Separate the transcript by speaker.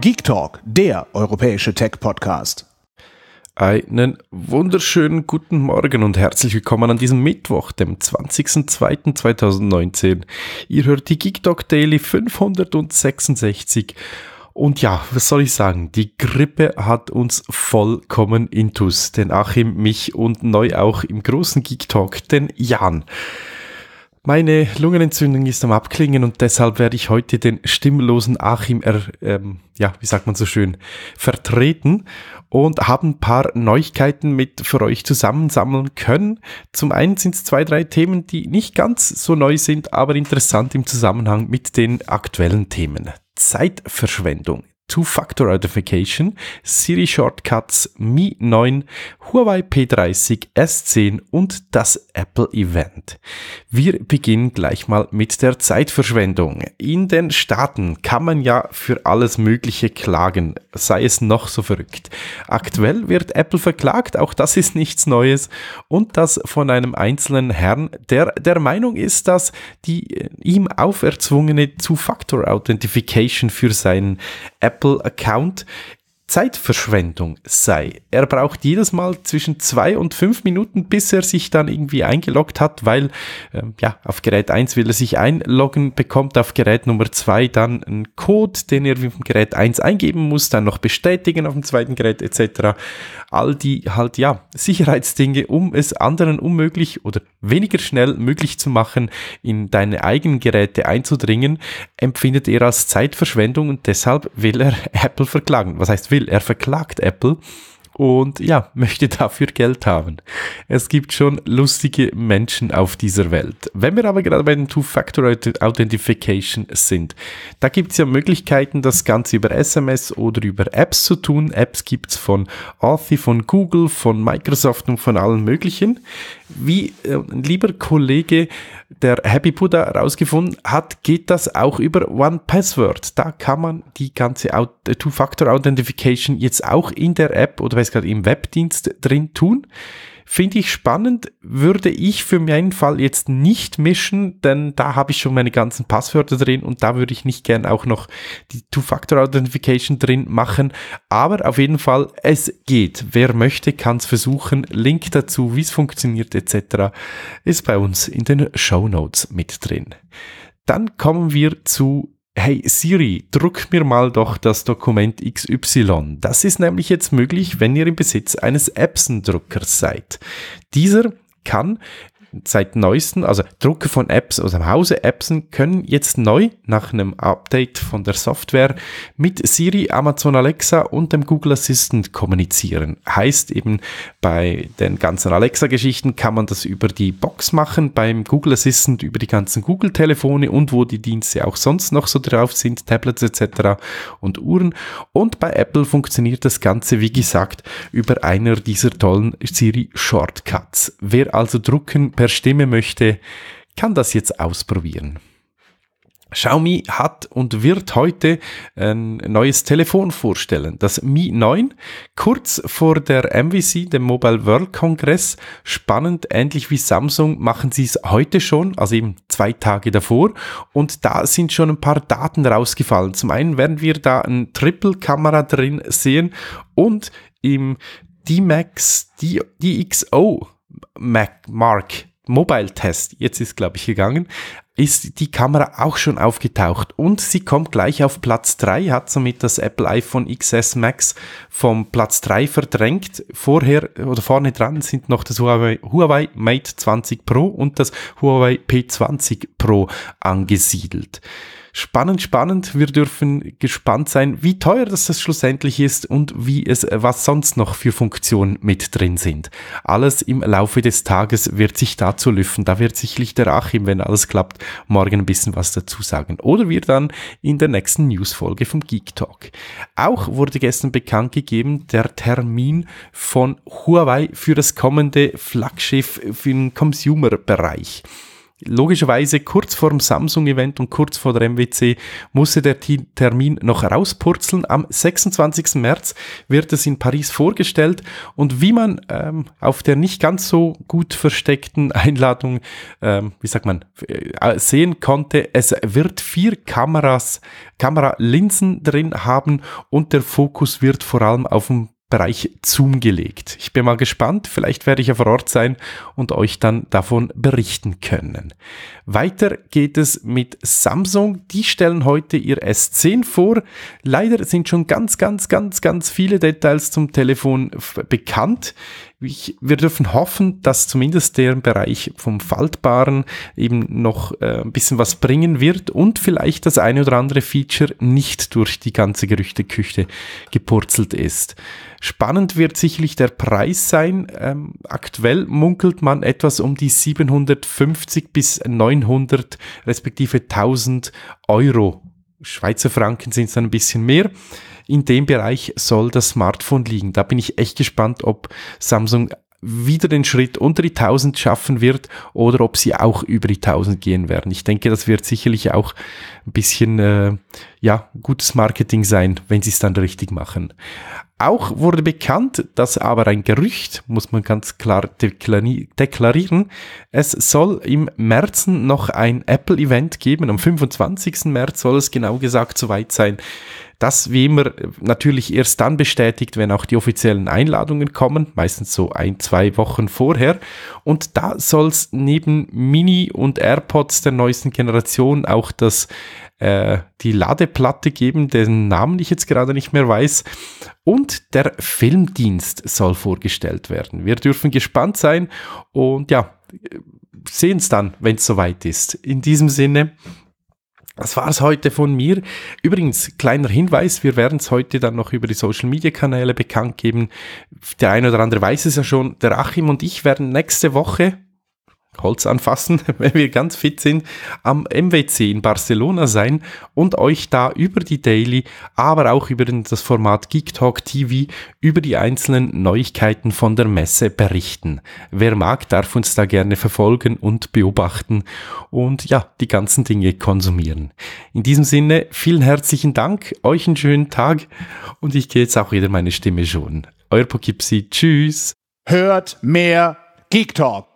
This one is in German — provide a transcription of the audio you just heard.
Speaker 1: Geek Talk, der europäische Tech-Podcast. Einen wunderschönen guten Morgen und herzlich willkommen an diesem Mittwoch, dem 20.02.2019. Ihr hört die Geek Talk Daily 566. Und ja, was soll ich sagen? Die Grippe hat uns vollkommen intus. Den Achim, mich und neu auch im großen Geek Talk, den Jan. Meine Lungenentzündung ist am Abklingen und deshalb werde ich heute den stimmlosen Achim, er, ähm, ja, wie sagt man so schön, vertreten und habe ein paar Neuigkeiten mit für euch zusammensammeln können. Zum einen sind es zwei, drei Themen, die nicht ganz so neu sind, aber interessant im Zusammenhang mit den aktuellen Themen. Zeitverschwendung. Two-Factor Authentication, Siri Shortcuts, Mi 9, Huawei P30, S10 und das Apple Event. Wir beginnen gleich mal mit der Zeitverschwendung. In den Staaten kann man ja für alles Mögliche klagen, sei es noch so verrückt. Aktuell wird Apple verklagt, auch das ist nichts Neues und das von einem einzelnen Herrn, der der Meinung ist, dass die äh, ihm auferzwungene Two-Factor Authentication für seinen Apple Apple account Zeitverschwendung sei. Er braucht jedes Mal zwischen zwei und fünf Minuten, bis er sich dann irgendwie eingeloggt hat, weil ähm, ja, auf Gerät 1 will er sich einloggen, bekommt auf Gerät Nummer 2 dann einen Code, den er mit dem Gerät 1 eingeben muss, dann noch bestätigen auf dem zweiten Gerät etc. All die halt ja Sicherheitsdinge, um es anderen unmöglich oder weniger schnell möglich zu machen, in deine eigenen Geräte einzudringen, empfindet er als Zeitverschwendung und deshalb will er Apple verklagen. Was heißt will? Beispiel, er verklagt Apple und ja, möchte dafür Geld haben. Es gibt schon lustige Menschen auf dieser Welt. Wenn wir aber gerade bei den Two-Factor Authentification sind, da gibt es ja Möglichkeiten, das Ganze über SMS oder über Apps zu tun. Apps gibt es von Authy, von Google, von Microsoft und von allen möglichen. Wie äh, ein lieber Kollege, der Happy Buddha herausgefunden hat, geht das auch über One Password. Da kann man die ganze Two-Factor Authentification jetzt auch in der App oder es gerade im Webdienst drin tun. Finde ich spannend, würde ich für meinen Fall jetzt nicht mischen, denn da habe ich schon meine ganzen Passwörter drin und da würde ich nicht gern auch noch die Two-Factor-Authentification drin machen. Aber auf jeden Fall, es geht. Wer möchte, kann es versuchen. Link dazu, wie es funktioniert etc. ist bei uns in den Show Notes mit drin. Dann kommen wir zu hey Siri, druck mir mal doch das Dokument XY. Das ist nämlich jetzt möglich, wenn ihr im Besitz eines Epson-Druckers seid. Dieser kann seit neuesten, also Drucker von Apps aus dem Hause Epson können jetzt neu nach einem Update von der Software mit Siri, Amazon Alexa und dem Google Assistant kommunizieren. Heißt eben, bei den ganzen Alexa-Geschichten kann man das über die Box machen, beim Google Assistant über die ganzen Google-Telefone und wo die Dienste auch sonst noch so drauf sind, Tablets etc. und Uhren. Und bei Apple funktioniert das Ganze, wie gesagt, über einer dieser tollen Siri Shortcuts. Wer also drucken per per Stimme möchte, kann das jetzt ausprobieren. Xiaomi hat und wird heute ein neues Telefon vorstellen. Das Mi 9, kurz vor der MVC, dem Mobile World Congress. Spannend, ähnlich wie Samsung machen sie es heute schon, also eben zwei Tage davor. Und da sind schon ein paar Daten rausgefallen. Zum einen werden wir da eine Triple-Kamera drin sehen und im D-Max, DXO Mac Mark Mobile Test, jetzt ist glaube ich gegangen, ist die Kamera auch schon aufgetaucht und sie kommt gleich auf Platz 3, hat somit das Apple iPhone XS Max vom Platz 3 verdrängt. Vorher oder vorne dran sind noch das Huawei, Huawei Mate 20 Pro und das Huawei P20 Pro angesiedelt. Spannend, spannend. Wir dürfen gespannt sein, wie teuer das, das schlussendlich ist und wie es, äh, was sonst noch für Funktionen mit drin sind. Alles im Laufe des Tages wird sich dazu lüften. Da wird sicherlich der Achim, wenn alles klappt, morgen ein bisschen was dazu sagen. Oder wir dann in der nächsten Newsfolge vom Geek Talk. Auch wurde gestern bekannt gegeben, der Termin von Huawei für das kommende Flaggschiff für den Consumer-Bereich logischerweise kurz vor dem Samsung-Event und kurz vor der MWC musste der Termin noch rauspurzeln. Am 26. März wird es in Paris vorgestellt und wie man ähm, auf der nicht ganz so gut versteckten Einladung, ähm, wie sagt man, äh, sehen konnte, es wird vier Kameras, Kameralinsen drin haben und der Fokus wird vor allem auf dem Bereich Zoom gelegt. Ich bin mal gespannt, vielleicht werde ich ja vor Ort sein und euch dann davon berichten können. Weiter geht es mit Samsung. Die stellen heute ihr S10 vor. Leider sind schon ganz, ganz, ganz, ganz viele Details zum Telefon bekannt ich, wir dürfen hoffen, dass zumindest der Bereich vom Faltbaren eben noch äh, ein bisschen was bringen wird und vielleicht das eine oder andere Feature nicht durch die ganze Gerüchteküche gepurzelt ist. Spannend wird sicherlich der Preis sein. Ähm, aktuell munkelt man etwas um die 750 bis 900 respektive 1000 Euro Schweizer Franken sind es dann ein bisschen mehr. In dem Bereich soll das Smartphone liegen. Da bin ich echt gespannt, ob Samsung wieder den Schritt unter die 1000 schaffen wird oder ob sie auch über die 1000 gehen werden. Ich denke, das wird sicherlich auch ein bisschen äh, ja gutes Marketing sein, wenn sie es dann richtig machen. Auch wurde bekannt, dass aber ein Gerücht, muss man ganz klar deklarieren, es soll im März noch ein Apple-Event geben, am 25. März soll es genau gesagt soweit sein, das wie immer natürlich erst dann bestätigt, wenn auch die offiziellen Einladungen kommen, meistens so ein, zwei Wochen vorher. Und da soll es neben Mini und AirPods der neuesten Generation auch das äh, die Ladeplatte geben, deren Namen ich jetzt gerade nicht mehr weiß. Und der Filmdienst soll vorgestellt werden. Wir dürfen gespannt sein und ja, äh, sehen es dann, wenn es soweit ist. In diesem Sinne, das war's heute von mir. Übrigens, kleiner Hinweis, wir werden es heute dann noch über die Social-Media-Kanäle bekannt geben. Der eine oder andere weiß es ja schon. Der Achim und ich werden nächste Woche Holz anfassen, wenn wir ganz fit sind, am MWC in Barcelona sein und euch da über die Daily, aber auch über das Format Geek Talk TV, über die einzelnen Neuigkeiten von der Messe berichten. Wer mag, darf uns da gerne verfolgen und beobachten und ja, die ganzen Dinge konsumieren. In diesem Sinne, vielen herzlichen Dank, euch einen schönen Tag und ich gehe jetzt auch wieder meine Stimme schon. Euer Pokipsi, tschüss. Hört mehr Geek Talk.